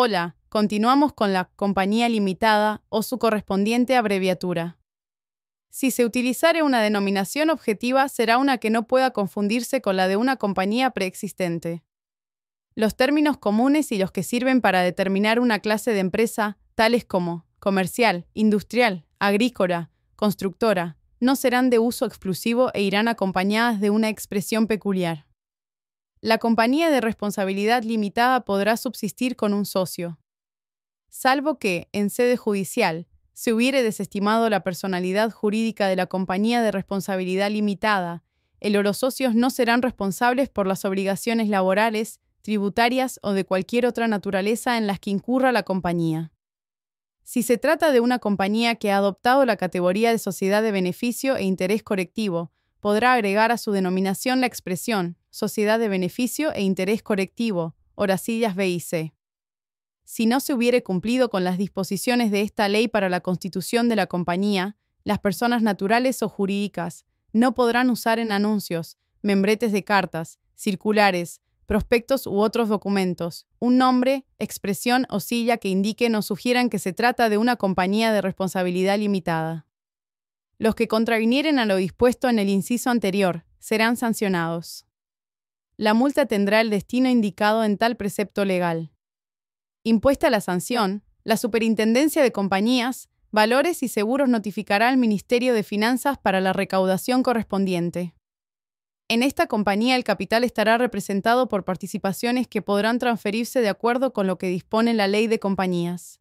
Hola, continuamos con la compañía limitada o su correspondiente abreviatura. Si se utilizare una denominación objetiva, será una que no pueda confundirse con la de una compañía preexistente. Los términos comunes y los que sirven para determinar una clase de empresa, tales como comercial, industrial, agrícola, constructora, no serán de uso exclusivo e irán acompañadas de una expresión peculiar la compañía de responsabilidad limitada podrá subsistir con un socio, salvo que, en sede judicial, se hubiere desestimado la personalidad jurídica de la compañía de responsabilidad limitada, el socios no serán responsables por las obligaciones laborales, tributarias o de cualquier otra naturaleza en las que incurra la compañía. Si se trata de una compañía que ha adoptado la categoría de sociedad de beneficio e interés colectivo, podrá agregar a su denominación la expresión Sociedad de Beneficio e Interés Colectivo, y BIC. Si no se hubiere cumplido con las disposiciones de esta ley para la constitución de la compañía, las personas naturales o jurídicas no podrán usar en anuncios, membretes de cartas, circulares, prospectos u otros documentos, un nombre, expresión o silla que indiquen o sugieran que se trata de una compañía de responsabilidad limitada. Los que contravinieren a lo dispuesto en el inciso anterior serán sancionados la multa tendrá el destino indicado en tal precepto legal. Impuesta la sanción, la Superintendencia de Compañías, Valores y Seguros notificará al Ministerio de Finanzas para la recaudación correspondiente. En esta compañía el capital estará representado por participaciones que podrán transferirse de acuerdo con lo que dispone la ley de compañías.